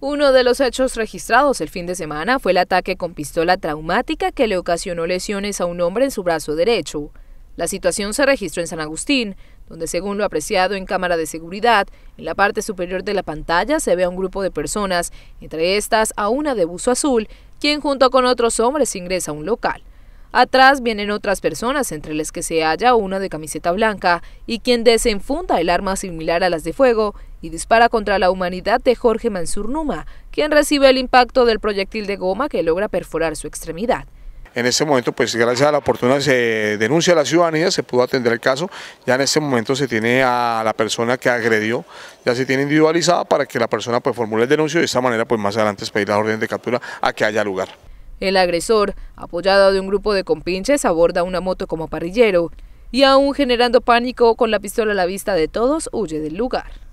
Uno de los hechos registrados el fin de semana fue el ataque con pistola traumática que le ocasionó lesiones a un hombre en su brazo derecho. La situación se registró en San Agustín, donde según lo apreciado en cámara de seguridad, en la parte superior de la pantalla se ve a un grupo de personas, entre estas a una de buzo azul, quien junto con otros hombres ingresa a un local. Atrás vienen otras personas, entre las que se halla una de camiseta blanca, y quien desenfunda el arma similar a las de fuego y dispara contra la humanidad de Jorge Mansur Numa, quien recibe el impacto del proyectil de goma que logra perforar su extremidad. En este momento, pues gracias a la oportunidad se denuncia a la ciudadanía, se pudo atender el caso. Ya en este momento se tiene a la persona que agredió, ya se tiene individualizada para que la persona pues formule el denuncio y de esta manera pues más adelante es pedir la orden de captura a que haya lugar. El agresor, apoyado de un grupo de compinches, aborda una moto como parrillero y aún generando pánico con la pistola a la vista de todos, huye del lugar.